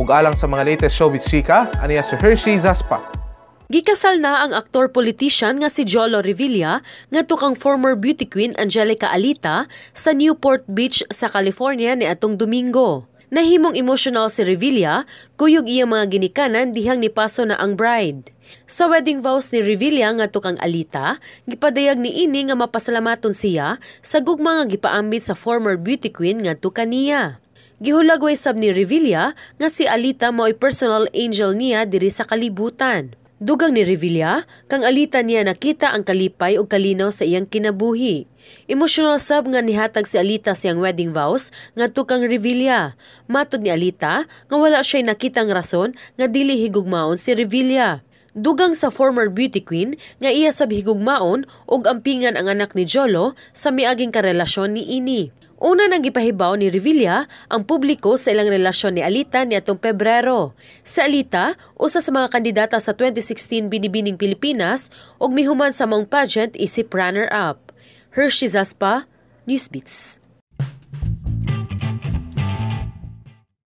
Ug alang sa mga latest showbiz chika, aniya si Hershey Zaspa. Gikasal na ang aktor-politician nga si Jolo Revilla ngadto kang former beauty queen Angelica Alita sa Newport Beach sa California niadtong Domingo. Nahimong emotional si Revilla kuyog iya mga ginikanan dihang nipaso na ang bride. Sa wedding vows ni Revilla ngadto kang Alita, gipadayag ni ini nga mapasalamaton siya sa gugma nga gipaambit sa former beauty queen ngadto kaniya. Gihulagway sab ni Revilla nga si Alita mao'y personal angel niya diri sa kalibutan. Dugang ni Revilla, kang alita niya nakita ang kalipay o kalinaw sa iyang kinabuhi. Emosyonal sab nga nihatag si Alita siyang wedding vows nga tukang Revilla. Matod ni Alita nga wala siya'y nakitang rason nga dili higugmaon si Revilla. Dugang sa former beauty queen nga iya sab higugmaon og ampingan ang anak ni Jolo sa miaging karelasyon ni Ini. Una nang gipahibaw ni Revilla ang publiko sa ilang relasyon ni Alita ni atong Pebrero. Sa Alita, usa sa mga kandidata sa 2016 Binibining Pilipinas ug mihuman sa mong pageant isip runner-up. Hershey Zaspa, Newsbeats.